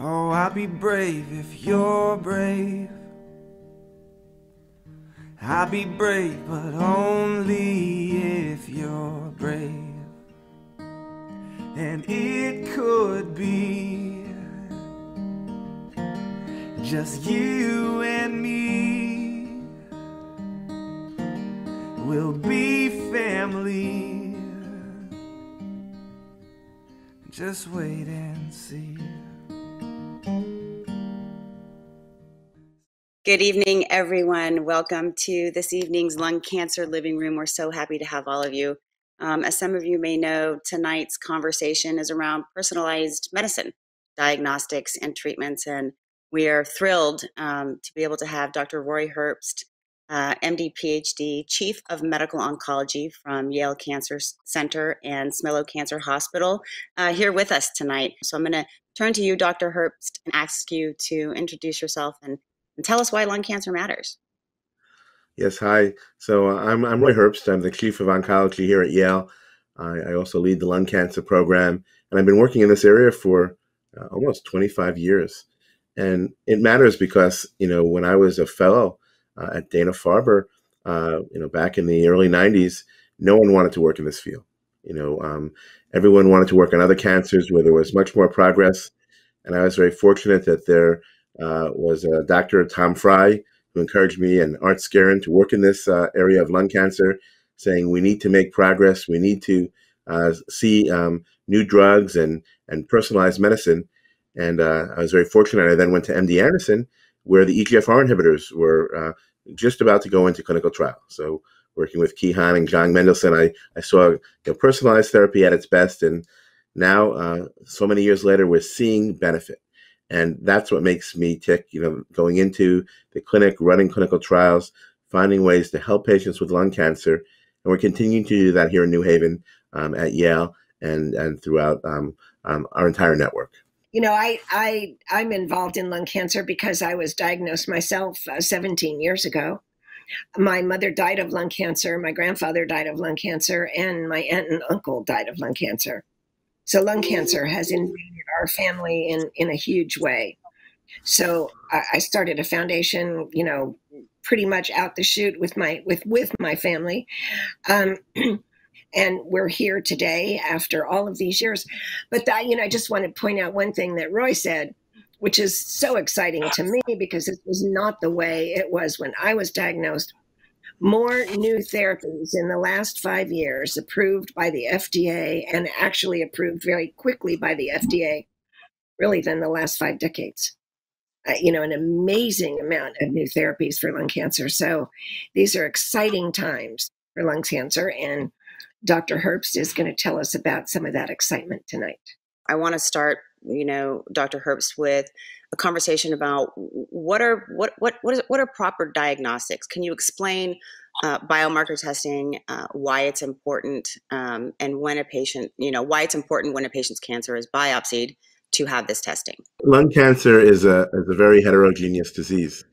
Oh, I'll be brave if you're brave. I'll be brave, but only if you're brave. And it could be just you and me. We'll be family. Just wait and see. Good evening, everyone. Welcome to this evening's Lung Cancer Living Room. We're so happy to have all of you. Um, as some of you may know, tonight's conversation is around personalized medicine, diagnostics, and treatments. And we are thrilled um, to be able to have Dr. Roy Herbst, uh, MD, PhD, Chief of Medical Oncology from Yale Cancer Center and Smilow Cancer Hospital, uh, here with us tonight. So I'm going to turn to you, Dr. Herbst, and ask you to introduce yourself and and tell us why lung cancer matters. Yes, hi. So uh, I'm, I'm Roy Herbst. I'm the Chief of Oncology here at Yale. I, I, also lead the lung cancer program, and I've been working in this area for uh, almost 25 years. And it matters because, you know, when I was a fellow uh, at Dana-Farber, uh, you know, back in the early 90s, no one wanted to work in this field. You know, um, everyone wanted to work on other cancers where there was much more progress. And I was very fortunate that there – uh, was uh, Dr. Tom Fry, who encouraged me and Art Scarin to work in this uh, area of lung cancer, saying we need to make progress. We need to uh, see um, new drugs and, and personalized medicine. And uh, I was very fortunate. I then went to MD Anderson, where the EGFR inhibitors were just about to go into clinical trial. So working with Kihan and John Mendelson, I, I saw you know, personalized therapy at its best. And now, so many years later, we're seeing benefit. And that's what makes me tick, you know, going into the clinic, running clinical trials, finding ways to help patients with lung cancer. And we're continuing to do that here in New Haven um, at Yale and, and throughout um, um, our entire network. You know, I, I, I'm involved in lung cancer because I was diagnosed myself uh, 17 years ago. My mother died of lung cancer, my grandfather died of lung cancer, and my aunt and uncle died of lung cancer. So lung cancer has invaded our family in, in a huge way. So I, I started a foundation, you know, pretty much out the chute with my with with my family. Um, and we're here today after all of these years. But that, you know, I just want to point out one thing that Roy said, which is so exciting to me because it was not the way it was when I was diagnosed more new therapies in the last five years approved by the FDA and actually approved very quickly by the FDA, really, than the last five decades. Uh, you know, an amazing amount of new therapies for lung cancer. So these are exciting times for lung cancer. And Dr. Herbst is going to tell us about some of that excitement tonight. I want to start, you know, Dr. Herbst with a conversation about what are what what what, is, what are proper diagnostics? Can you explain uh, biomarker testing, uh, why it's important, um, and when a patient you know why it's important when a patient's cancer is biopsied to have this testing? Lung cancer is a is a very heterogeneous disease,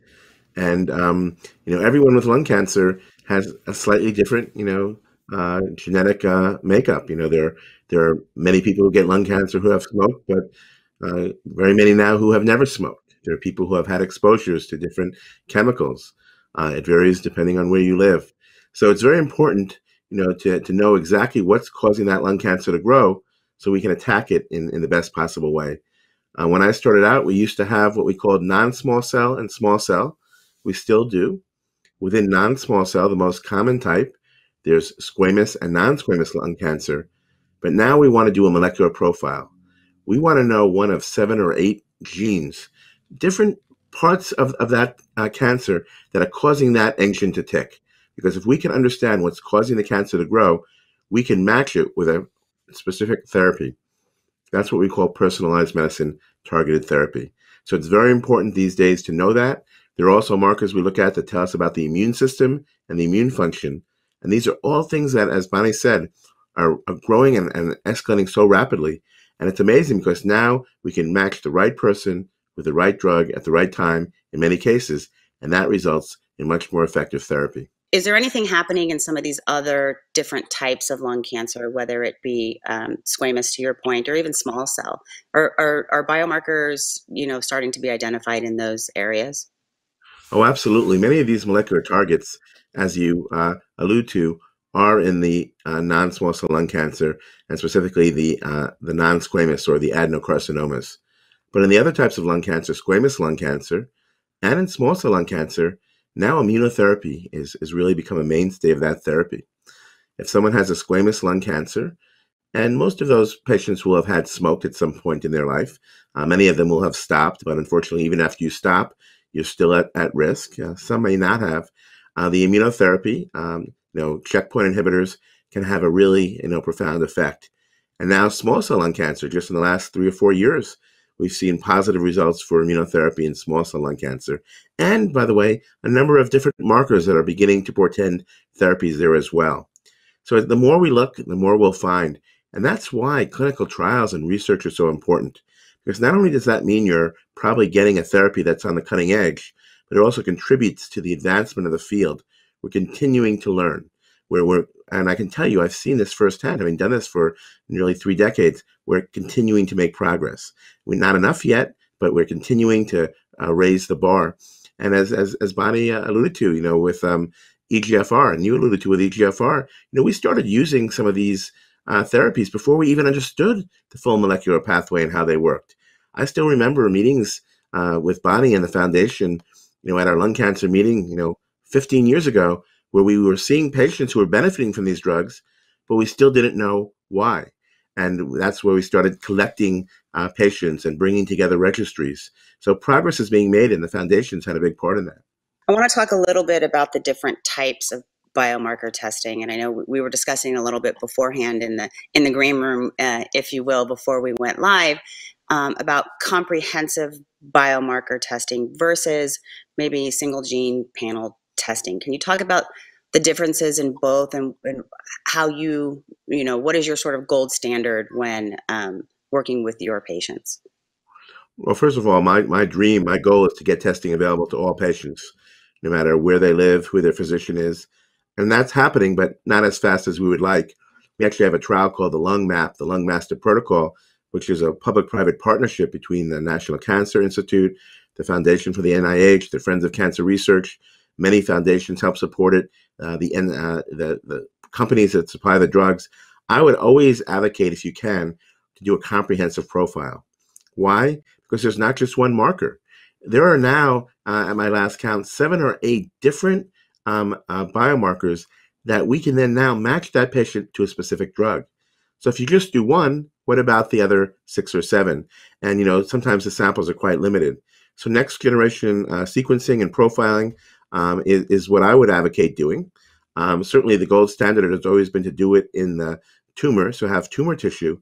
and um, you know everyone with lung cancer has a slightly different you know uh, genetic uh, makeup. You know, there there are many people who get lung cancer who have smoke, but uh, very many now who have never smoked. There are people who have had exposures to different chemicals. Uh, it varies depending on where you live. So it's very important, you know, to, to know exactly what's causing that lung cancer to grow so we can attack it in, in the best possible way. Uh, when I started out, we used to have what we called non-small cell and small cell. We still do. Within non-small cell, the most common type, there's squamous and non-squamous lung cancer. But now we want to do a molecular profile we want to know one of seven or eight genes, different parts of, of that uh, cancer that are causing that engine to tick. Because if we can understand what's causing the cancer to grow, we can match it with a specific therapy. That's what we call personalized medicine targeted therapy. So it's very important these days to know that. There are also markers we look at that tell us about the immune system and the immune function. And these are all things that, as Bonnie said, are, are growing and, and escalating so rapidly and it's amazing because now we can match the right person with the right drug at the right time in many cases, and that results in much more effective therapy. Is there anything happening in some of these other different types of lung cancer, whether it be um, squamous, to your point, or even small cell? Are, are, are biomarkers, you know, starting to be identified in those areas? Oh, absolutely. Many of these molecular targets, as you uh, allude to, are in the uh, non-small cell lung cancer and specifically the uh, the non-squamous or the adenocarcinomas. But in the other types of lung cancer, squamous lung cancer, and in small cell lung cancer, now immunotherapy is is really become a mainstay of that therapy. If someone has a squamous lung cancer, and most of those patients will have had smoked at some point in their life. Uh, many of them will have stopped, but unfortunately, even after you stop, you're still at, at risk. Uh, some may not have. Uh, the immunotherapy um, you know, checkpoint inhibitors can have a really, you know, profound effect. And now small cell lung cancer, just in the last three or four years, we've seen positive results for immunotherapy in small cell lung cancer. And by the way, a number of different markers that are beginning to portend therapies there as well. So the more we look, the more we'll find. And that's why clinical trials and research are so important. Because not only does that mean you're probably getting a therapy that's on the cutting edge, but it also contributes to the advancement of the field we're continuing to learn. Where we're and I can tell you, I've seen this firsthand, having done this for nearly three decades. We're continuing to make progress. We're not enough yet, but we're continuing to uh, raise the bar. And as as, as Bonnie uh, alluded to, you know, with um, EGFR, and you alluded to with EGFR, you know, we started using some of these uh, therapies before we even understood the full molecular pathway and how they worked. I still remember meetings uh, with Bonnie and the foundation, you know, at our lung cancer meeting, you know, 15 years ago where we were seeing patients who were benefiting from these drugs, but we still didn't know why. And that's where we started collecting uh, patients and bringing together registries. So progress is being made, and the foundations had a big part in that. I want to talk a little bit about the different types of biomarker testing and i know we were discussing a little bit beforehand in the in the green room uh, if you will before we went live um, about comprehensive biomarker testing versus maybe single gene panel testing. Can you talk about the differences in both and, and how you, you know, what is your sort of gold standard when um, working with your patients? Well, first of all, my, my dream, my goal is to get testing available to all patients, no matter where they live, who their physician is. And that's happening, but not as fast as we would like. We actually have a trial called the Lung Map, the Lung Master Protocol, which is a public private partnership between the National Cancer Institute, the Foundation for the NIH, the Friends of Cancer Research, Many foundations help support it. Uh, the, uh, the, the companies that supply the drugs. I would always advocate, if you can, to do a comprehensive profile. Why? Because there's not just one marker. There are now, uh, at my last count, seven or eight different um, uh, biomarkers that we can then now match that patient to a specific drug. So if you just do one, what about the other six or seven? And you know, sometimes the samples are quite limited. So next generation uh, sequencing and profiling um, is, is, what I would advocate doing. Um, certainly, the gold standard has always been to do it in the tumor, so have tumor tissue.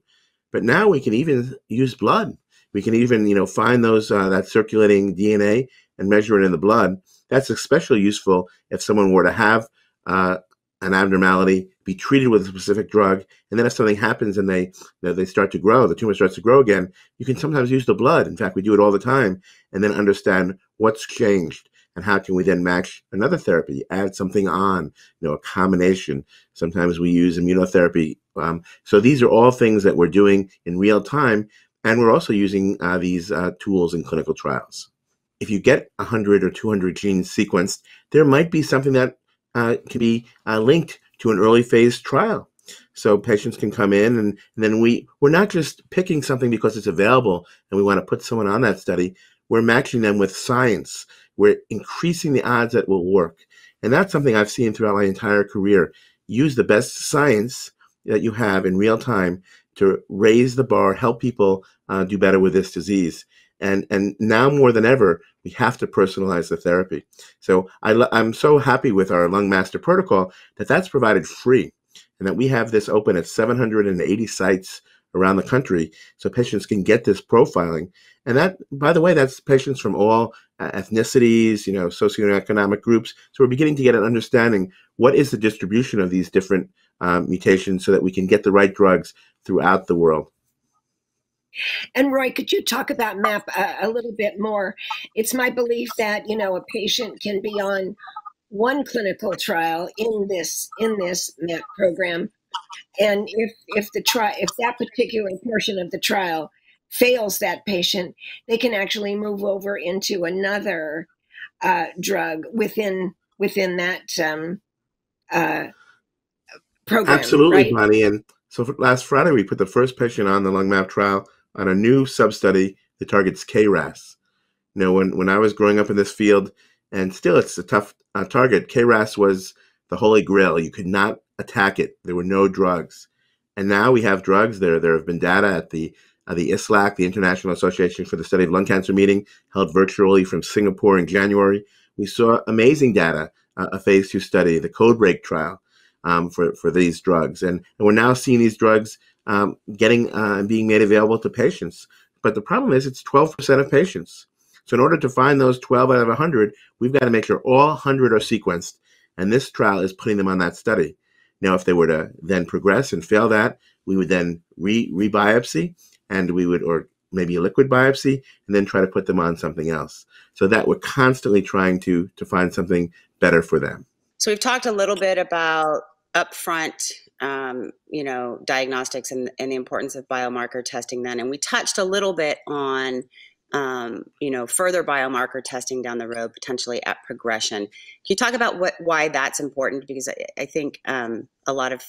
But now we can even use blood. We can even, you know, find those uh, that circulating DNA and measure it in the blood. That's especially useful if someone were to have uh, an abnormality, be treated with a specific drug, and then if something happens and they they start to grow, the tumor starts to grow again, you can sometimes use the blood. In fact, we do it all the time, and then understand what's changed and how can we then match another therapy add something on you know a combination sometimes we use immunotherapy um, so these are all things that we're doing in real time and we're also using uh, these uh, tools in clinical trials if you get 100 or 200 genes sequenced there might be something that uh, can be uh, linked to an early phase trial so patients can come in and, and then we we're not just picking something because it's available and we want to put someone on that study we're matching them with science we're increasing the odds that will work. And that's something I've seen throughout my entire career. Use the best science that you have in real time to raise the bar, help people uh, do better with this disease. And, and now more than ever, we have to personalize the therapy. So I, I'm so happy with our Lung Master protocol that that's provided free and that we have this open at 780 sites around the country so patients can get this profiling. And that, by the way, that's patients from all uh, ethnicities, you know, socioeconomic groups. So we're beginning to get an understanding what is the distribution of these different um, mutations so that we can get the right drugs throughout the world. And Roy, could you talk about MAP a, uh, a little bit more? It's my belief that, you know, a patient can be on one clinical trial in this in this MAP program and if if the tri- if that particular portion of the trial fails that patient, they can actually move over into another uh, drug within within that um, uh, program. Absolutely, right? Bonnie. And so last Friday, we put the first patient on the lung map trial on a new sub study that targets KRAS. You know, when, when I was growing up in this field, and still it's a tough uh, target, KRAS was the Holy Grail. You could not attack it. There were no drugs, and now we have drugs. There, there have been data at the uh, the ISLAC, the International Association for the Study of Lung Cancer meeting, held virtually from Singapore in January. We saw amazing data, uh, a phase two study, the Codebreak trial um, for, for these drugs. And, and we're now seeing these drugs um, getting and uh, being made available to patients. But the problem is it's 12% of patients. So in order to find those 12 out of 100, we've got to make sure all 100 are sequenced and this trial is putting them on that study. Now, if they were to then progress and fail that, we would then re rebiopsy and we would, or maybe a liquid biopsy, and then try to put them on something else. So that we're constantly trying to to find something better for them. So we've talked a little bit about upfront, um, you know, diagnostics and, and the importance of biomarker testing then, and we touched a little bit on um, you know, further biomarker testing down the road, potentially at progression. Can you talk about what why that's important? Because I, I think um, a lot of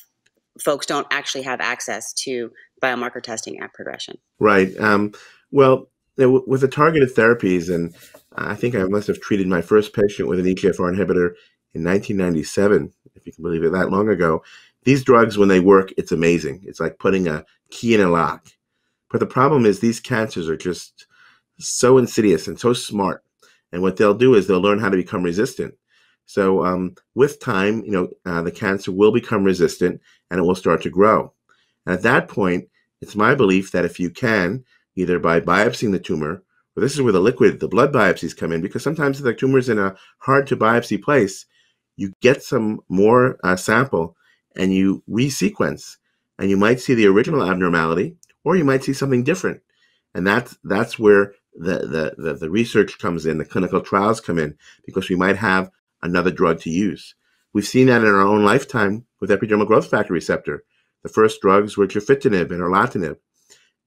folks don't actually have access to biomarker testing at progression. Right. Um, well, with the targeted therapies, and I think I must have treated my first patient with an EGFR inhibitor in 1997, if you can believe it, that long ago. These drugs, when they work, it's amazing. It's like putting a key in a lock. But the problem is, these cancers are just so insidious and so smart. And what they'll do is they'll learn how to become resistant. So um, with time, you know, uh, the cancer will become resistant and it will start to grow. And at that point, it's my belief that if you can, either by biopsying the tumor, or this is where the liquid, the blood biopsies come in, because sometimes the tumor is in a hard to biopsy place, you get some more uh, sample and you resequence, and you might see the original abnormality, or you might see something different. And that's, that's where the, the, the, the research comes in, the clinical trials come in, because we might have another drug to use. We've seen that in our own lifetime with epidermal growth factor receptor. The first drugs were gefitinib and erlotinib.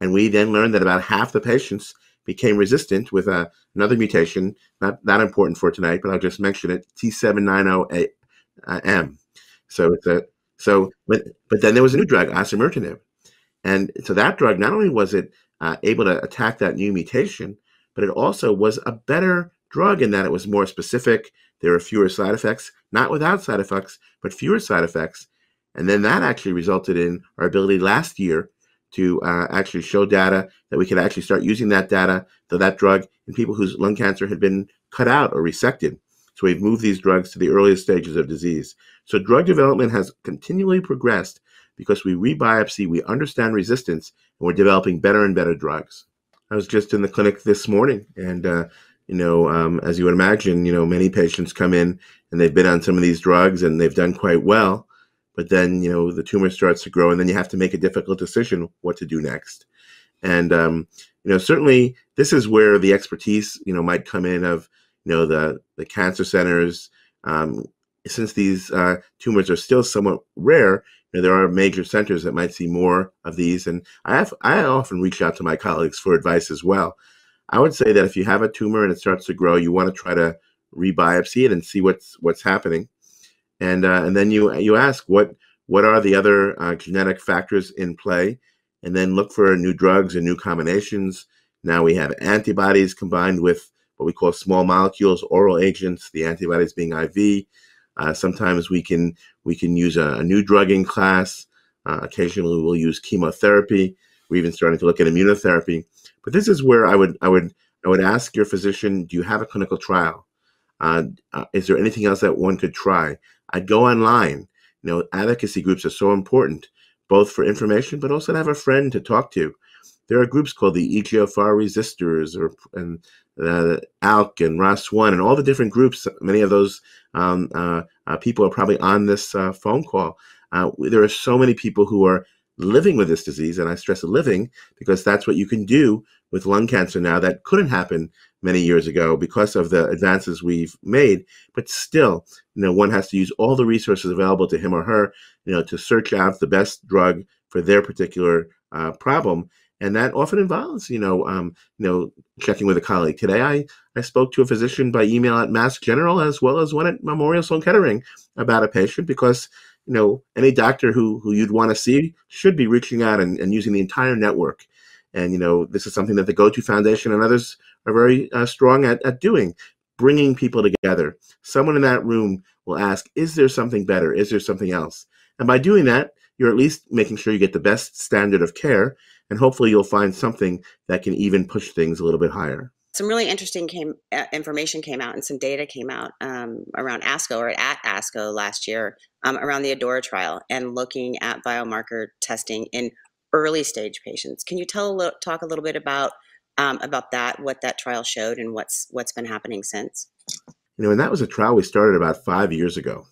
And we then learned that about half the patients became resistant with a, uh, another mutation, not that important for tonight, but I'll just mention it, T790M. Uh, so it's a, so, but, but then there was a new drug, osimertinib. And so that drug, not only was it uh, able to attack that new mutation, but it also was a better drug in that it was more specific. There were fewer side effects, not without side effects, but fewer side effects. And then that actually resulted in our ability last year to uh, actually show data that we could actually start using that data, so that drug in people whose lung cancer had been cut out or resected. So we've moved these drugs to the earliest stages of disease. So drug development has continually progressed because we rebiopsy, we understand resistance, and we're developing better and better drugs. I was just in the clinic this morning, and uh, you know, um, as you would imagine, you know, many patients come in and they've been on some of these drugs and they've done quite well, but then you know the tumor starts to grow, and then you have to make a difficult decision what to do next. And um, you know, certainly this is where the expertise you know might come in of you know the the cancer centers. Um, since these uh, tumors are still somewhat rare, know, there are major centers that might see more of these, and I have I often reach out to my colleagues for advice as well. I would say that if you have a tumor and it starts to grow, you want to try to rebiopsy it and see what's what's happening, and uh, and then you you ask what what are the other uh, genetic factors in play, and then look for new drugs and new combinations. Now we have antibodies combined with what we call small molecules, oral agents. The antibodies being IV uh, sometimes we can we can use a, a new drug in class. Uh, occasionally, we'll use chemotherapy. We're even starting to look at immunotherapy. But this is where I would I would I would ask your physician, do you have a clinical trial? Uh, uh is there anything else that one could try? I'd go online. You know, advocacy groups are so important, both for information, but also to have a friend to talk to there are groups called the EGFR resistors or and uh, ALK and ROS1 and all the different groups. Many of those um, uh, uh, people are probably on this uh, phone call. Uh, there are so many people who are living with this disease, and I stress living because that's what you can do with lung cancer now that couldn't happen many years ago because of the advances we've made. But still, you know, one has to use all the resources available to him or her, you know, to search out the best drug for their particular uh, problem and that often involves you know um, you know checking with a colleague. Today, I I spoke to a physician by email at Mass General as well as one at Memorial Sloan Kettering about a patient because you know any doctor who who you'd want to see should be reaching out and, and using the entire network. And you know this is something that the Go To Foundation and others are very uh, strong at, at doing, bringing people together. Someone in that room will ask, "Is there something better? Is there something else?" And by doing that, you're at least making sure you get the best standard of care and hopefully, you'll find something that can even push things a little bit higher. Some really interesting came, uh, information came out and some data came out um, around ASCO or at ASCO last year um, around the Adora trial and looking at biomarker testing in early stage patients. Can you tell a talk a little bit about um, about that, what that trial showed, and what's what's been happening since? You know, and that was a trial we started about five years ago.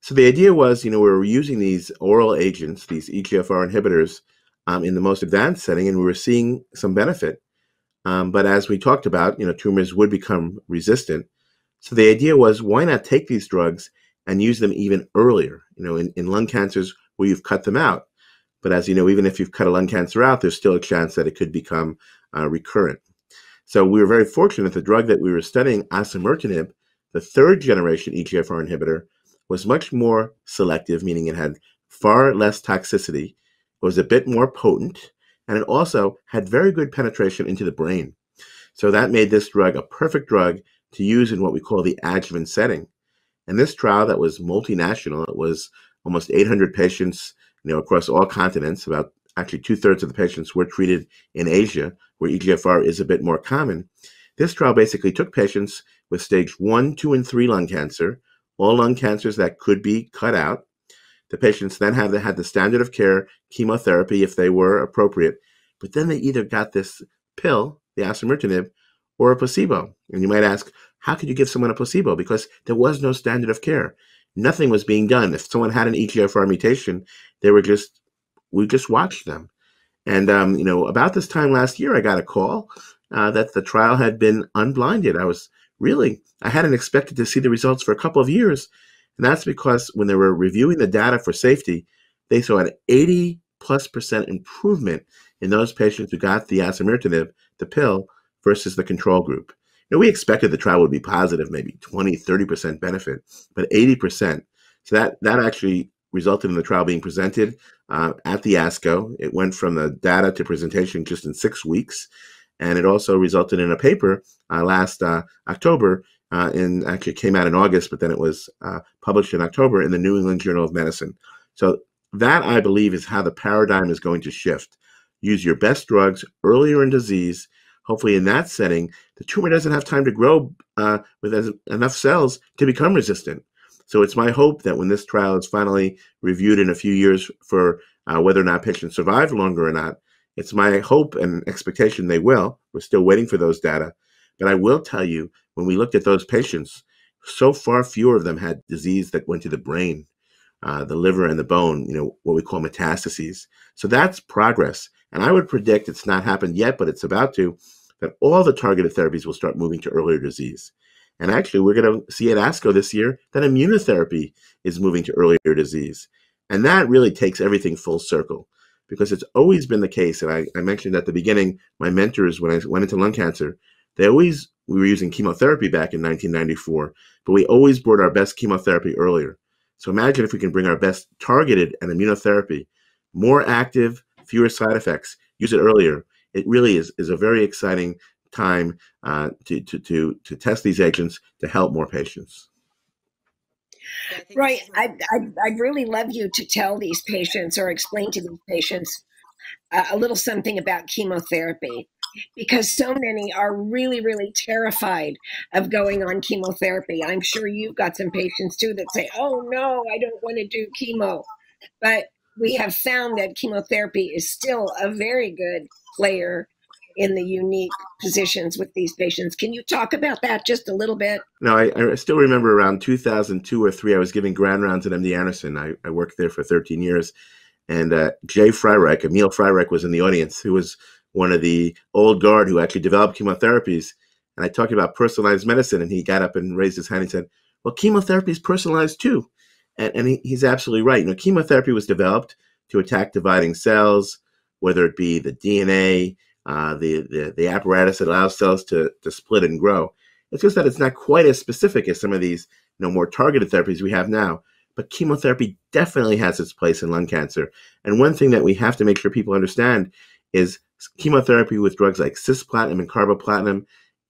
So the idea was, you know, we were using these oral agents, these EGFR inhibitors, um, in the most advanced setting, and we were seeing some benefit. Um, but as we talked about, you know, tumors would become resistant. So the idea was, why not take these drugs and use them even earlier? You know, in, in lung cancers where you've cut them out. But as you know, even if you've cut a lung cancer out, there's still a chance that it could become uh, recurrent. So we were very fortunate. The drug that we were studying, osimertinib, the third generation EGFR inhibitor, was much more selective, meaning it had far less toxicity was a bit more potent, and it also had very good penetration into the brain. So that made this drug a perfect drug to use in what we call the adjuvant setting. And this trial that was multinational, it was almost 800 patients, you know, across all continents. About actually two thirds of the patients were treated in Asia, where EGFR is a bit more common. This trial basically took patients with stage one, two, and three lung cancer, all lung cancers that could be cut out, the patients then have had the standard of care chemotherapy if they were appropriate, but then they either got this pill, the osimertinib, or a placebo. And you might ask, how could you give someone a placebo? Because there was no standard of care. Nothing was being done. If someone had an EGFR mutation, they were just we just watched them. And um, you know, about this time last year, I got a call uh, that the trial had been unblinded. I was really I hadn't expected to see the results for a couple of years, and that's because when they were reviewing the data for safety, they saw an 80 plus percent improvement in those patients who got the osimertinib, the pill, versus the control group. Now, we expected the trial would be positive, maybe 20, 30% benefit, but 80%. So that, that actually resulted in the trial being presented uh, at the ASCO. It went from the data to presentation just in six weeks. And it also resulted in a paper uh, last uh, October uh, actually came out in August, but then it was uh, published in October in the New England Journal of Medicine. So that I believe is how the paradigm is going to shift. Use your best drugs earlier in disease. Hopefully, in that setting, the tumor doesn't have time to grow uh, with as, enough cells to become resistant. So it's my hope that when this trial is finally reviewed in a few years for uh, whether or not patients survive longer or not, it's my hope and expectation they will. We're still waiting for those data. But I will tell you when we looked at those patients, so far fewer of them had disease that went to the brain, uh, the liver, and the bone, you know, what we call metastases. So that's progress. And I would predict it's not happened yet, but it's about to, that all the targeted therapies will start moving to earlier disease. And actually, we're going to see at ASCO this year that immunotherapy is moving to earlier disease. And that really takes everything full circle because it's always been the case. And I, I mentioned at the beginning, my mentors, when I went into lung cancer, they always we were using chemotherapy back in 1994, but we always brought our best chemotherapy earlier. So imagine if we can bring our best targeted and immunotherapy, more active, fewer side effects, use it earlier. It really is, is a very exciting time uh, to, to, to, to test these agents to help more patients. Right. I, I'd, I'd really love you to tell these patients or explain to these patients uh, a little something about chemotherapy because so many are really, really terrified of going on chemotherapy. I'm sure you've got some patients too that say, oh no, I don't want to do chemo. But we have found that chemotherapy is still a very good player in the unique positions with these patients. Can you talk about that just a little bit? No, I, I still remember around 2002 or three, I was giving grand rounds at MD Anderson. I, I worked there for 13 years. And uh, Jay Freireich, Emil Freireich, was in the audience, who was one of the old guard who actually developed chemotherapies. And I talked about personalized medicine, and he got up and raised his hand and said, Well, chemotherapy is personalized too. And, and he, he's absolutely right. You know, chemotherapy was developed to attack dividing cells, whether it be the DNA, uh, the, the, the apparatus that allows cells to, to split and grow. It's just that it's not quite as specific as some of these you know, more targeted therapies we have now. But chemotherapy definitely has its place in lung cancer. And one thing that we have to make sure people understand is chemotherapy with drugs like cisplatin and carboplatin,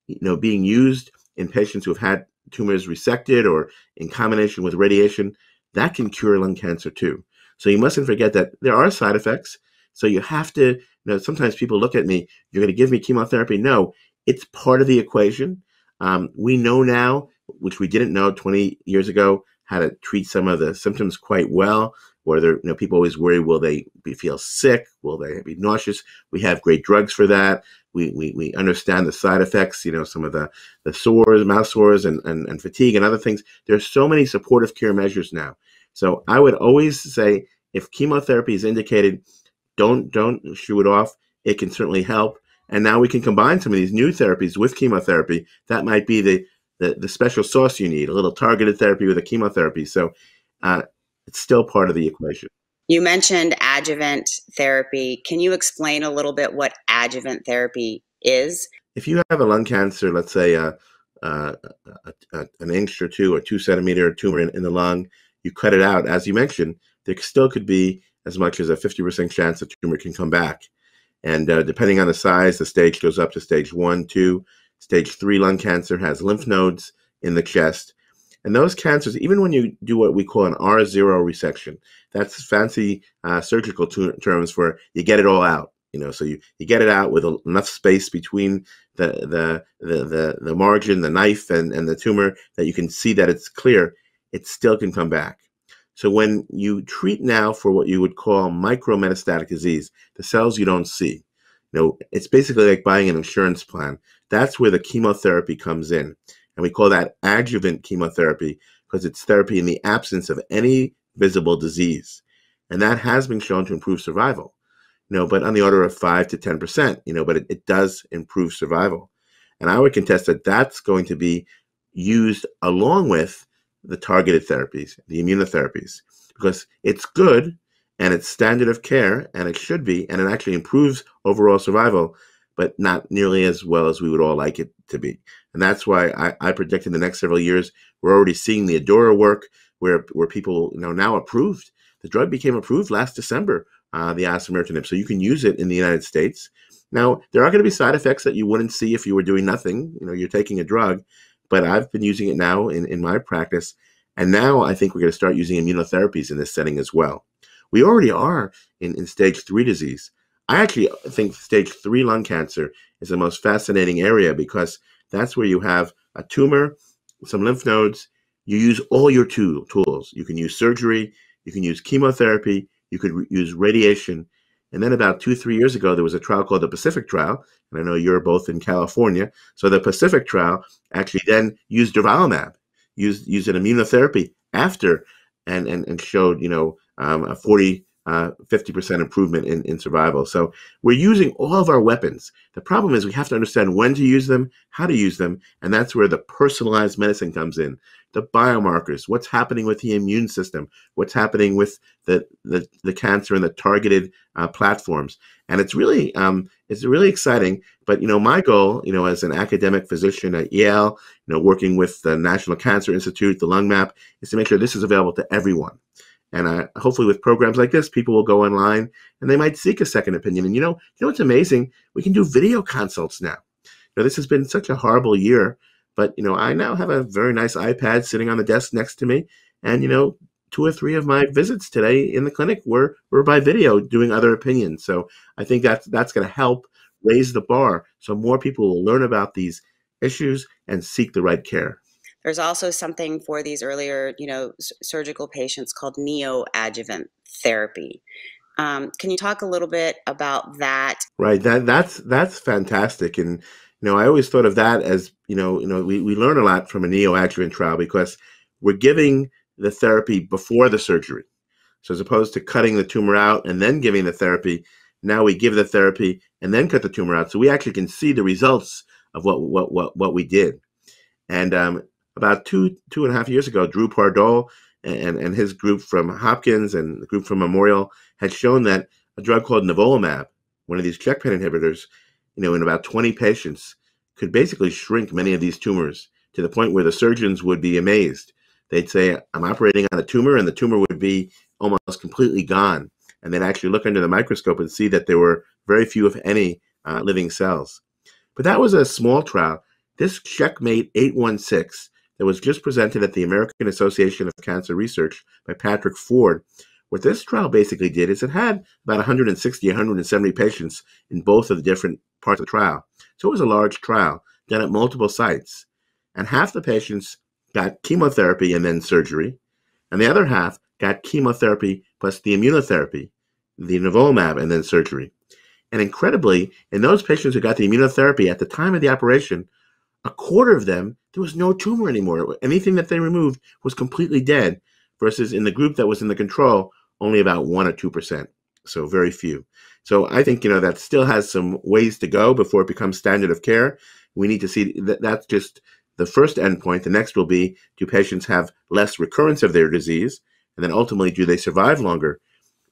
you know, being used in patients who have had tumors resected or in combination with radiation, that can cure lung cancer too. So you mustn't forget that there are side effects. So you have to, you know, sometimes people look at me, you're going to give me chemotherapy. No, it's part of the equation. Um, we know now, which we didn't know 20 years ago, how to treat some of the symptoms quite well whether you know people always worry will they be, feel sick will they be nauseous we have great drugs for that we, we, we understand the side effects you know some of the, the sores mouth sores and, and, and fatigue and other things there's so many supportive care measures now so i would always say if chemotherapy is indicated don't don't shoo it off it can certainly help and now we can combine some of these new therapies with chemotherapy that might be the the, the special sauce you need a little targeted therapy with a chemotherapy so uh, it's still part of the equation. You mentioned adjuvant therapy. Can you explain a little bit what adjuvant therapy is? If you have a lung cancer, let's say uh, uh, a, a, a, an inch or two or two centimeter tumor in, in the lung, you cut it out. As you mentioned, there still could be as much as a 50% chance the tumor can come back. And uh, depending on the size, the stage goes up to stage one, two. Stage three lung cancer has lymph nodes in the chest and those cancers, even when you do what we call an R0 resection, that's fancy uh, surgical terms for you get it all out. You know, so you, you get it out with enough space between the, the, the, the, the margin, the knife, and, and the tumor that you can see that it's clear. It still can come back. So when you treat now for what you would call micrometastatic disease, the cells you don't see, you know, it's basically like buying an insurance plan. That's where the chemotherapy comes in. And we call that adjuvant chemotherapy because it's therapy in the absence of any visible disease. And that has been shown to improve survival, you know, but on the order of 5 to 10%, you know, but it, it does improve survival. And I would contest that that's going to be used along with the targeted therapies, the immunotherapies, because it's good and it's standard of care and it should be, and it actually improves overall survival, but not nearly as well as we would all like it to be. And that's why I, I predict in the next several years, we're already seeing the Adora work where, where people you know, now approved. The drug became approved last December, uh, the osimertinib. So you can use it in the United States. Now, there are going to be side effects that you wouldn't see if you were doing nothing. You know, you're taking a drug, but I've been using it now in, in my practice. And now I think we're going to start using immunotherapies in this setting as well. We already are in, in stage three disease. I actually think stage three lung cancer is the most fascinating area because that's where you have a tumor, some lymph nodes. You use all your tool, tools. You can use surgery, you can use chemotherapy, you could use radiation. And then about two, three years ago, there was a trial called the Pacific Trial. And I know you're both in California. So the Pacific Trial actually then used durvalumab, used, used an immunotherapy after and, and, and showed, you know, um, a 40, uh, 50% improvement in, in survival. So we're using all of our weapons. The problem is we have to understand when to use them, how to use them, and that's where the personalized medicine comes in. The biomarkers, what's happening with the immune system, what's happening with the the, the cancer and the targeted uh, platforms, and it's really um, it's really exciting. But you know, my goal, you know, as an academic physician at Yale, you know, working with the National Cancer Institute, the Lung Map, is to make sure this is available to everyone. And uh, hopefully, with programs like this, people will go online and they might seek a second opinion. And you know, you know what's amazing? We can do video consults now. Now, this has been such a horrible year, but you know, I now have a very nice iPad sitting on the desk next to me, and you know, two or three of my visits today in the clinic were were by video doing other opinions. So I think that's that's going to help raise the bar so more people will learn about these issues and seek the right care. There's also something for these earlier, you know, surgical patients called neoadjuvant therapy. Um, can you talk a little bit about that? Right. That that's that's fantastic. And you know, I always thought of that as you know, you know, we, we learn a lot from a neoadjuvant trial because we're giving the therapy before the surgery. So as opposed to cutting the tumor out and then giving the therapy, now we give the therapy and then cut the tumor out. So we actually can see the results of what what what, what we did. And um, about two two and a half years ago, Drew Pardoll and, and his group from Hopkins and the group from Memorial had shown that a drug called nivolumab, one of these checkpoint inhibitors, you know, in about 20 patients, could basically shrink many of these tumors to the point where the surgeons would be amazed. They'd say, "I'm operating on a tumor," and the tumor would be almost completely gone. And they'd actually look under the microscope and see that there were very few, if any, uh, living cells. But that was a small trial. This Checkmate 816 that was just presented at the American Association of Cancer Research by Patrick Ford. What this trial basically did is it had about 160, 170 patients in both of the different parts of the trial. So it was a large trial done at multiple sites. And half the patients got chemotherapy and then surgery, and the other half got chemotherapy plus the immunotherapy, the nivolumab, and then surgery. And incredibly, in those patients who got the immunotherapy at the time of the operation, a quarter of them, there was no tumor anymore. Anything that they removed was completely dead, versus in the group that was in the control, only about 1 or 2%. So very few. So I think, you know, that still has some ways to go before it becomes standard of care. We need to see that that's just the first endpoint. The next will be do patients have less recurrence of their disease? And then ultimately, do they survive longer?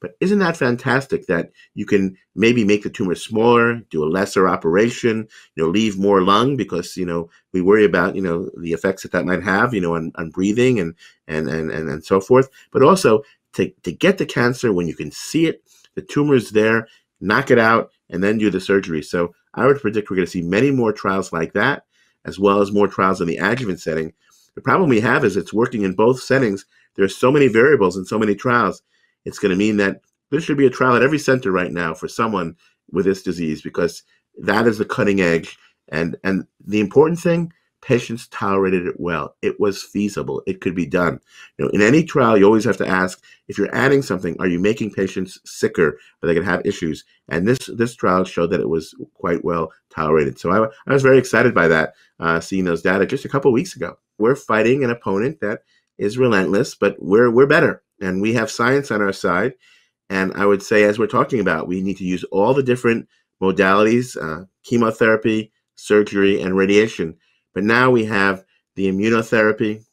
But isn't that fantastic that you can maybe make the tumor smaller, do a lesser operation, you know, leave more lung because, you know, we worry about, you know, the effects that that might have, you know, on, on breathing and, and, and, and, and so forth. But also to, to get the cancer when you can see it, the tumor is there, knock it out, and then do the surgery. So I would predict we're going to see many more trials like that, as well as more trials in the adjuvant setting. The problem we have is it's working in both settings. There's so many variables and so many trials it's going to mean that there should be a trial at every center right now for someone with this disease because that is the cutting edge. And and the important thing, patients tolerated it well. It was feasible. It could be done. You know, in any trial, you always have to ask if you're adding something, are you making patients sicker but they could have issues? And this this trial showed that it was quite well tolerated. So I, I was very excited by that, uh, seeing those data just a couple weeks ago. We're fighting an opponent that is relentless, but we're we're better and we have science on our side. And I would say, as we're talking about, we need to use all the different modalities uh, chemotherapy, surgery, and radiation. But now we have the immunotherapy,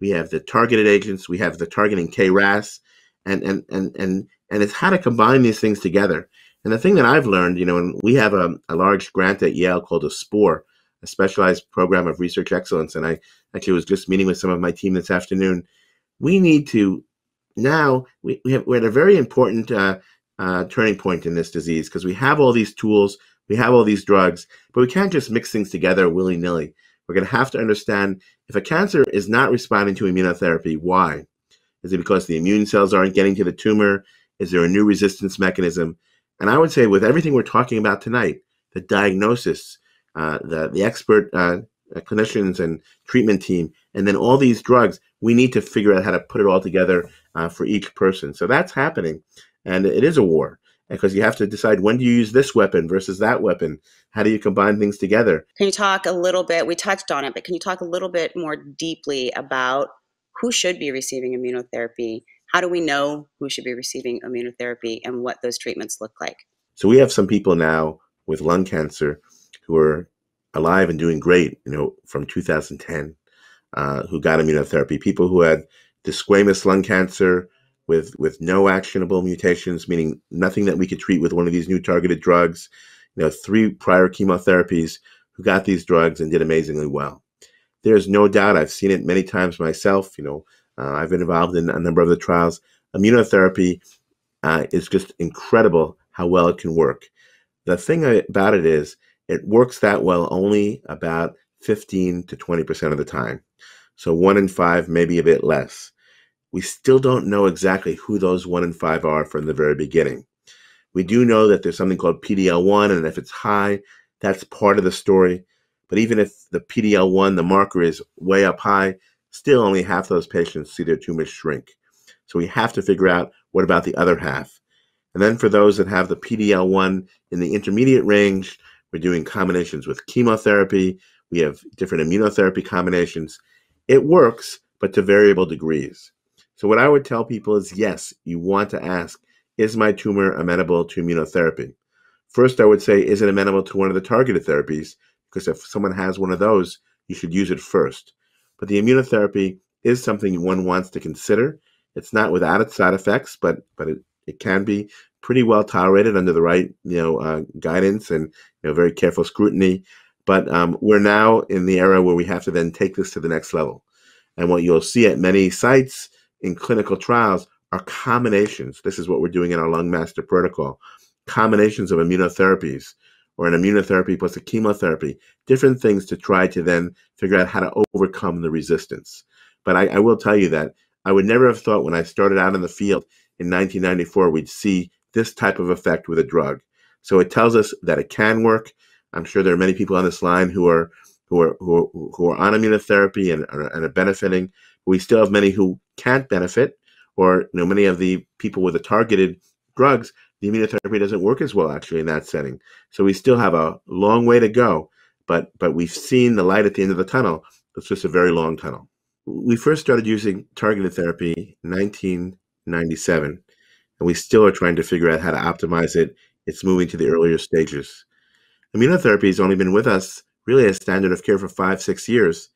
we have the targeted agents, we have the targeting KRAS, and, and, and, and, and it's how to combine these things together. And the thing that I've learned, you know, and we have a, a large grant at Yale called a SPORE, a specialized program of research excellence. And I actually was just meeting with some of my team this afternoon. We need to now we, we have, we're at a very important uh, uh, turning point in this disease because we have all these tools, we have all these drugs, but we can't just mix things together willy nilly. We're going to have to understand if a cancer is not responding to immunotherapy, why? Is it because the immune cells aren't getting to the tumor? Is there a new resistance mechanism? And I would say, with everything we're talking about tonight, the diagnosis, uh, the, the expert uh, uh clinicians and treatment team and then all these drugs we need to figure out how to put it all together uh, for each person so that's happening and it is a war because you have to decide when do you use this weapon versus that weapon how do you combine things together can you talk a little bit we touched on it but can you talk a little bit more deeply about who should be receiving immunotherapy how do we know who should be receiving immunotherapy and what those treatments look like so we have some people now with lung cancer who are alive and doing great you know from 2010 uh, who got immunotherapy, people who had squamous lung cancer with, with no actionable mutations, meaning nothing that we could treat with one of these new targeted drugs, you know, three prior chemotherapies who got these drugs and did amazingly well. There's no doubt, I've seen it many times myself, you know, uh, I've been involved in a number of the trials. Immunotherapy uh, is just incredible how well it can work. The thing about it is, it works that well only about 15 to 20% of the time. So one in five, maybe a bit less. We still don't know exactly who those one in five are from the very beginning. We do know that there's something called PDL one and if it's high, that's part of the story. But even if the PDL one the marker, is way up high, still only half those patients see their tumors shrink. So we have to figure out what about the other half. And then for those that have the PDL one in the intermediate range, we're doing combinations with chemotherapy, we have different immunotherapy combinations. It works, but to variable degrees. So, what I would tell people is yes, you want to ask, is my tumor amenable to immunotherapy? First, I would say, is it amenable to one of the targeted therapies? Because if someone has one of those, you should use it first. But the immunotherapy is something one wants to consider. It's not without its side effects, but but it, it can be pretty well tolerated under the right you know uh, guidance and you know very careful scrutiny. But um, we're now in the era where we have to then take this to the next level. And what you'll see at many sites in clinical trials are combinations. This is what we're doing in our lung master protocol combinations of immunotherapies or an immunotherapy plus a chemotherapy, different things to try to then figure out how to overcome the resistance. But I, I will tell you that I would never have thought when I started out in the field in 1994 we'd see this type of effect with a drug. So it tells us that it can work. I'm sure there are many people on this line who are who are who are, who are on immunotherapy and are, and are benefiting. We still have many who can't benefit, or you know, many of the people with the targeted drugs, the immunotherapy doesn't work as well actually in that setting. So we still have a long way to go, but but we've seen the light at the end of the tunnel. It's just a very long tunnel. We first started using targeted therapy in 1997, and we still are trying to figure out how to optimize it. It's moving to the earlier stages immunotherapy has only been with us really as standard of care for five, six years.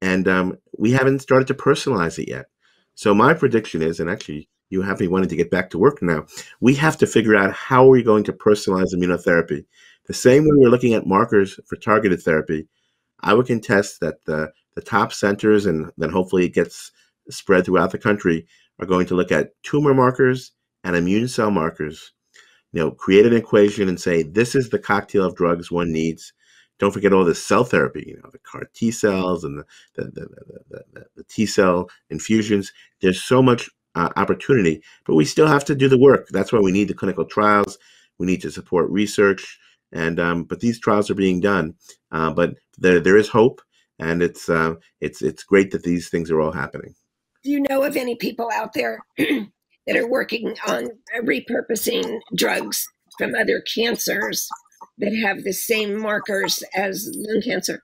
And um, we haven't started to personalize it yet. So my prediction is, and actually you have me wanting to get back to work now, we have to figure out how we're going to personalize immunotherapy. The same way we're looking at markers for targeted therapy, I would contest that the, the top centers, and then hopefully it gets spread throughout the country, are going to look at tumor markers and immune cell markers you know, create an equation and say, this is the cocktail of drugs one needs. Don't forget all the cell therapy, you know, the CAR T cells and the, the, the, the, the T cell infusions. There's so much uh, opportunity, but we still have to do the work. That's why we need the clinical trials. We need to support research. And um, but these trials are being done. Uh, but there, there is hope, and it's uh, it's it's great that these things are all happening. Do you know of any people out there that are working on repurposing drugs from other cancers that have the same markers as lung cancer?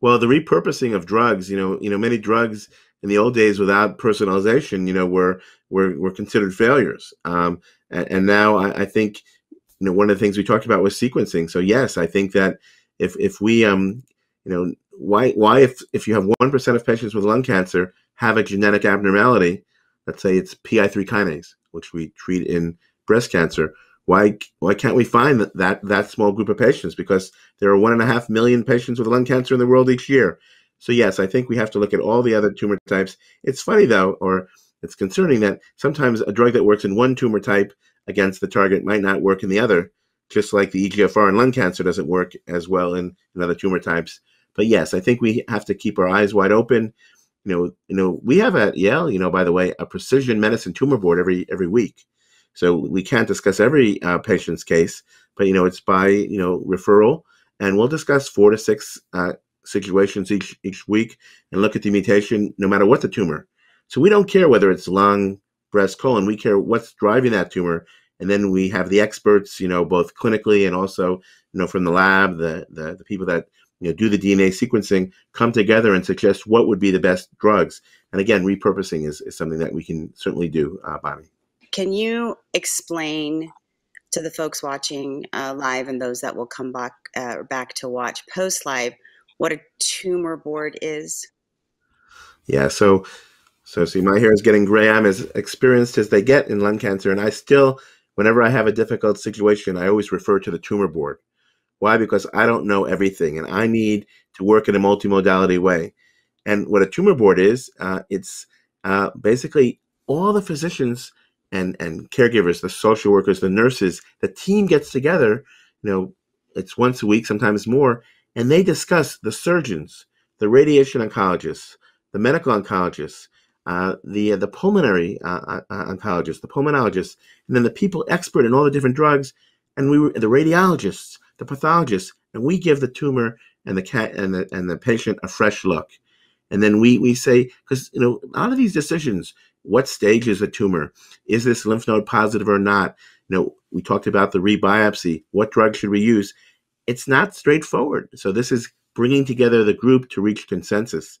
Well, the repurposing of drugs, you know, you know, many drugs in the old days without personalization, you know, were were, were considered failures. Um, and, and, now I, I, think, you know, one of the things we talked about was sequencing. So yes, I think that if if we, um, you know, why why if if you have one percent of patients with lung cancer have a genetic abnormality, let's say it's PI3 kinase, which we treat in breast cancer. Why, why can't we find that, that, that small group of patients? Because there are one and a half million patients with lung cancer in the world each year. So, yes, I think we have to look at all the other tumor types. It's funny, though, or it's concerning that sometimes a drug that works in one tumor type against the target might not work in the other, just like the EGFR in lung cancer doesn't work as well in, in other tumor types. But yes, I think we have to keep our eyes wide open you know, you know, we have at Yale, you know, by the way, a precision medicine tumor board every every week. So we can't discuss every uh, patient's case, but you know, it's by you know referral, and we'll discuss four to six uh, situations each each week and look at the mutation, no matter what the tumor. So we don't care whether it's lung, breast, colon. We care what's driving that tumor, and then we have the experts, you know, both clinically and also you know from the lab, the the, the people that you know, do the DNA sequencing, come together and suggest what would be the best drugs. And again, repurposing is, is something that we can certainly do, uh, Bonnie. Can you explain to the folks watching uh, live and those that will come back uh, back to watch post live what a tumor board is? Yeah, so so see, my hair is getting gray. I'm as experienced as they get in lung cancer, and I still, whenever I have a difficult situation, I always refer to the tumor board why? Because I don't know everything and I need to work in a multimodality way. And what a tumor board is, uh, it's uh, basically all the physicians and, and caregivers, the social workers, the nurses, the team gets together, you know, it's once a week, sometimes more, and they discuss the surgeons, the radiation oncologists, the medical oncologists, uh, the uh, the pulmonary uh, uh, uh, oncologists, the pulmonologists, and then the people expert in all the different drugs, and we were the radiologists the pathologist, and we give the tumor and the cat and the and the patient a fresh look. And then we we say, because you know, a lot of these decisions, what stage is the tumor? Is this lymph node positive or not? You know, we talked about the rebiopsy. What drug should we use? It's not straightforward. So this is bringing together the group to reach consensus.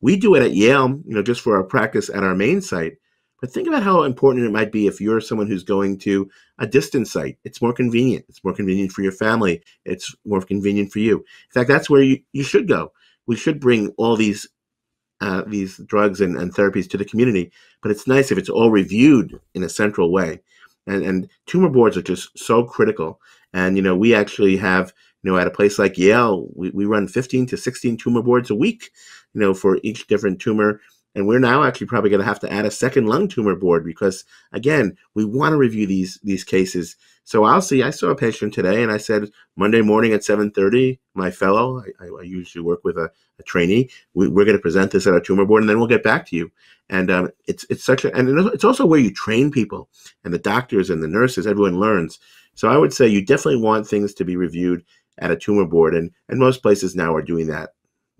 We do it at Yale, you know, just for our practice at our main site. But think about how important it might be if you're someone who's going to a distance site. It's more convenient. It's more convenient for your family. It's more convenient for you. In fact, that's where you, you should go. We should bring all these uh, these drugs and, and therapies to the community. But it's nice if it's all reviewed in a central way. And, and tumor boards are just so critical. And you know, we actually have you know at a place like Yale, we, we run 15 to 16 tumor boards a week. You know, for each different tumor and we're now actually probably going to have to add a second lung tumor board because, again, we want to review these these cases. So I'll see. I saw a patient today, and I said Monday morning at 7:30, my fellow, I, I, usually work with a, a trainee. We, are going to present this at our tumor board, and then we'll get back to you. And um, it's it's such a and it's also where you train people, and the doctors and the nurses, everyone learns. So I would say you definitely want things to be reviewed at a tumor board, and and most places now are doing that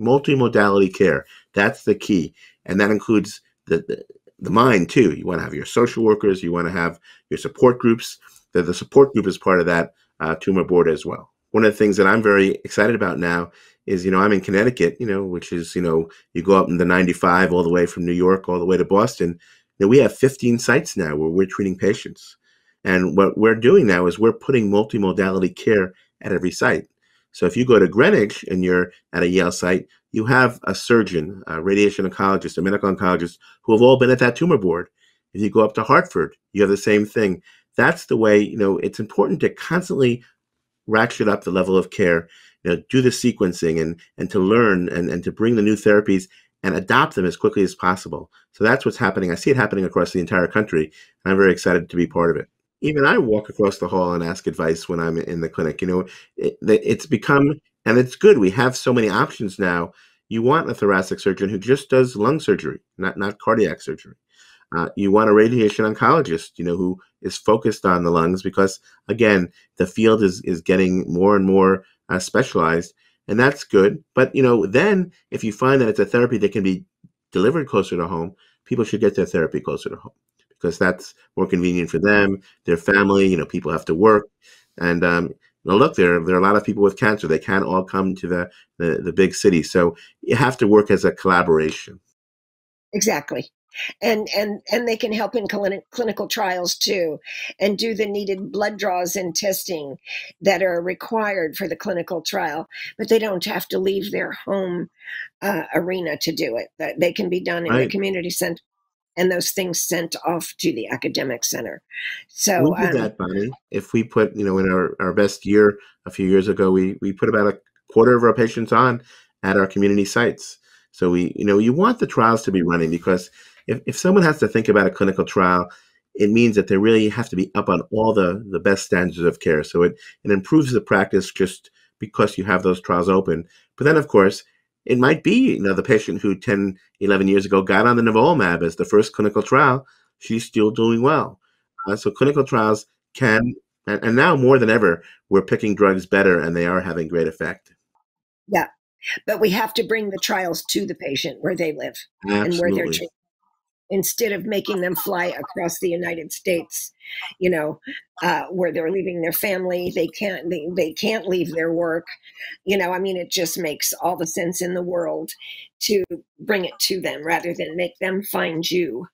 multimodality care. That's the key. And that includes the, the, the mind too. You want to have your social workers, you want to have your support groups. The, the support group is part of that uh, tumor board as well. One of the things that I'm very excited about now is, you know, I'm in Connecticut, you know, which is, you know, you go up in the 95 all the way from New York all the way to Boston. You we have 15 sites now where we're treating patients. And what we're doing now is we're putting multimodality care at every site. So if you go to Greenwich and you're at a Yale site, you have a surgeon, a radiation oncologist, a medical oncologist who have all been at that tumor board. If you go up to Hartford, you have the same thing. That's the way, you know, it's important to constantly ratchet up the level of care, you know, do the sequencing and and to learn and, and to bring the new therapies and adopt them as quickly as possible. So that's what's happening. I see it happening across the entire country. I'm very excited to be part of it even I walk across the hall and ask advice when I'm in the clinic. You know, it, it's become and it's good. We have so many options now. You want a thoracic surgeon who just does lung surgery, not not cardiac surgery. Uh, you want a radiation oncologist, you know, who is focused on the lungs because again, the field is is getting more and more uh, specialized, and that's good. But you know, then if you find that it's a therapy that can be delivered closer to home, people should get their therapy closer to home because that's more convenient for them, their family. You know, people have to work, and um, now look, there there are a lot of people with cancer. They can't all come to the, the, the big city, so you have to work as a collaboration. Exactly, and and and they can help in clinical clinical trials too, and do the needed blood draws and testing that are required for the clinical trial. But they don't have to leave their home uh, arena to do it. They can be done in right. the community center and those things sent off to the academic center. So we um, that, Bonnie. If we put, you know, in our, our best year a few years ago, we we put about a quarter of our patients on at our community sites. So we, you know, you want the trials to be running because if, if someone has to think about a clinical trial, it means that they really have to be up on all the, the best standards of care. So it, it improves the practice just because you have those trials open. But then, of course, it might be you know the patient who 10 11 years ago got on the nivolumab as the first clinical trial she's still doing well uh, so clinical trials can and, and now more than ever we're picking drugs better and they are having great effect yeah but we have to bring the trials to the patient where they live Absolutely. and where they're treated instead of making them fly across the United States, you know, uh, where they're leaving their family, they can't they, they can't leave their work. You know, I mean, it just makes all the sense in the world to bring it to them rather than make them find you.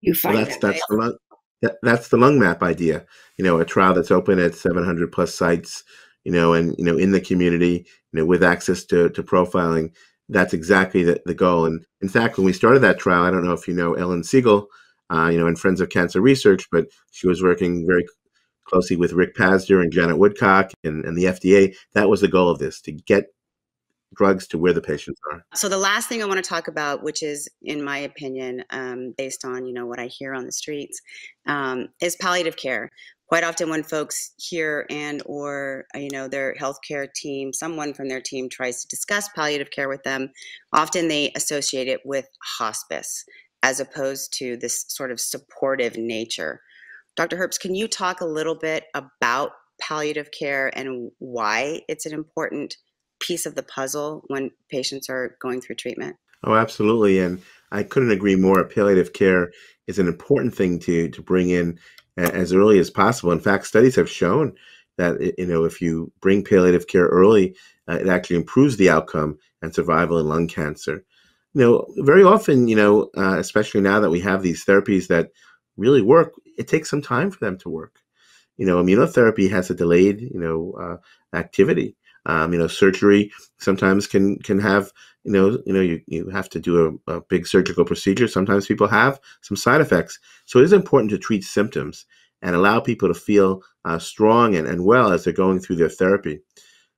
You find well, that's them. that's the lung, that, that's the lung map idea. You know, a trial that's open at 700 plus sites. You know, and you know, in the community, you know, with access to to profiling that's exactly the, the, goal. And in fact, when we started that trial, I don't know if you know Ellen Siegel, uh, you know, and Friends of Cancer Research, but she was working very closely with Rick Pazder and Janet Woodcock and, and the FDA. That was the goal of this to get drugs to where the patients are. So the last thing I want to talk about, which is, in my opinion, um, based on you know what I hear on the streets, um, is palliative care, quite often when folks hear and or you know their healthcare team someone from their team tries to discuss palliative care with them often they associate it with hospice as opposed to this sort of supportive nature dr Herbs, can you talk a little bit about palliative care and why it's an important piece of the puzzle when patients are going through treatment oh absolutely and i couldn't agree more palliative care is an important thing to to bring in as early as possible. In fact, studies have shown that you know if you bring palliative care early, uh, it actually improves the outcome and survival in lung cancer. You know, very often, you know, uh, especially now that we have these therapies that really work, it takes some time for them to work. You know, immunotherapy has a delayed, you know, uh, activity. Um, you know, surgery sometimes can can have you know you know you, you have to do a, a big surgical procedure. Sometimes people have some side effects, so it is important to treat symptoms and allow people to feel uh, strong and, and well as they're going through their therapy.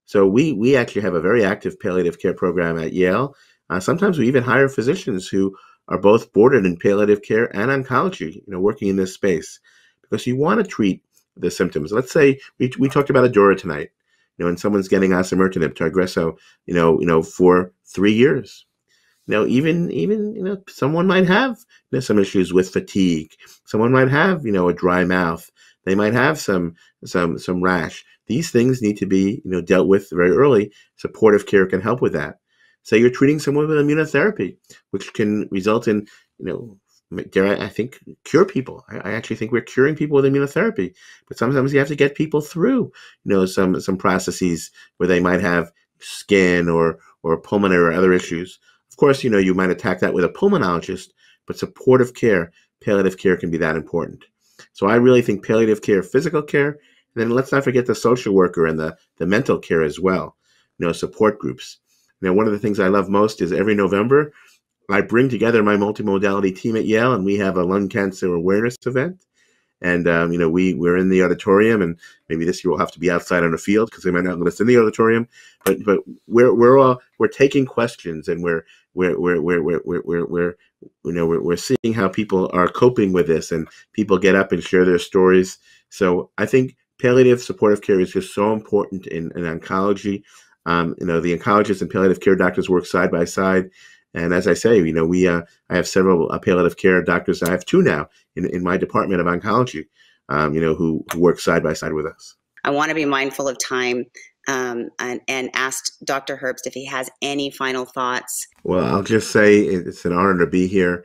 So we we actually have a very active palliative care program at Yale. Uh, sometimes we even hire physicians who are both boarded in palliative care and oncology, you know, working in this space because you want to treat the symptoms. Let's say we, we talked about Adura tonight. You know, and someone's getting osimertinib, Tagrisso, you know, you know, for three years. now even even you know, someone might have you know, some issues with fatigue. Someone might have you know a dry mouth. They might have some some some rash. These things need to be you know dealt with very early. Supportive care can help with that. Say you're treating someone with immunotherapy, which can result in you know dare I, I think, cure people. I, I, actually think we're curing people with immunotherapy, but sometimes you have to get people through, you know, some some processes where they might have skin or or pulmonary or other issues. Of course, you know, you might attack that with a pulmonologist, but supportive care, palliative care can be that important. So I really think palliative care, physical care, and then let's not forget the social worker and the, the mental care as well, you know, support groups. Now, one of the things I love most is every November, I bring together my multimodality team at Yale, and we have a lung cancer awareness event. And um, you know, we we're in the auditorium, and maybe this year we'll have to be outside on a field because they might not let us in the auditorium. But but we're we're all we're taking questions, and we're we're we're we're we're we're, we're, you know we're, we're seeing how people are coping with this, and people get up and share their stories. So I think palliative supportive care is just so important in, in oncology. Um, you know, the oncologists and palliative care doctors work side by side. And as I say, you know, we uh, I have several uh, palliative care doctors. I have two now in, in my department of oncology, um, you know, who, who work side by side with us. I want to be mindful of time um, and, and ask Dr. Herbst if he has any final thoughts. Well, I'll just say it's an honor to be here.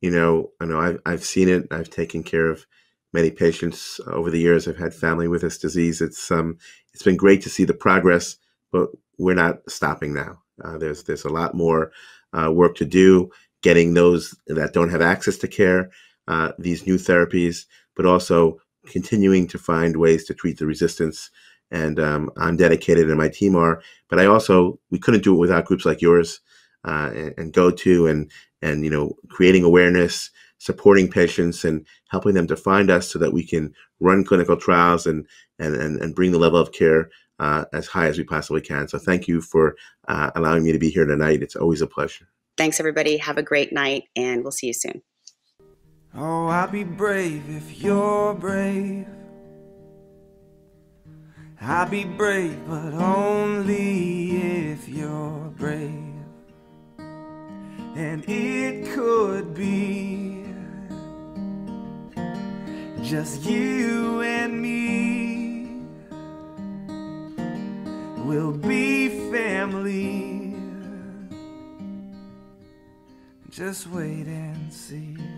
You know, I know I've, I've seen it. I've taken care of many patients over the years. I've had family with this disease. It's um, it's been great to see the progress, but we're not stopping now. Uh, there's there's a lot more uh, work to do, getting those that don't have access to care, uh, these new therapies, but also continuing to find ways to treat the resistance. And um, I'm dedicated, and my team are. But I also we couldn't do it without groups like yours, uh, and, and go to and and you know creating awareness, supporting patients, and helping them to find us so that we can run clinical trials and and and, and bring the level of care uh, as high as we possibly can. So thank you for uh, allowing me to be here tonight. It's always a pleasure. Thanks, everybody. Have a great night, and we'll see you soon. Oh, I'll be brave if you're brave. I'll be brave, but only if you're brave. And it could be just you and me. We'll be family. Just wait and see.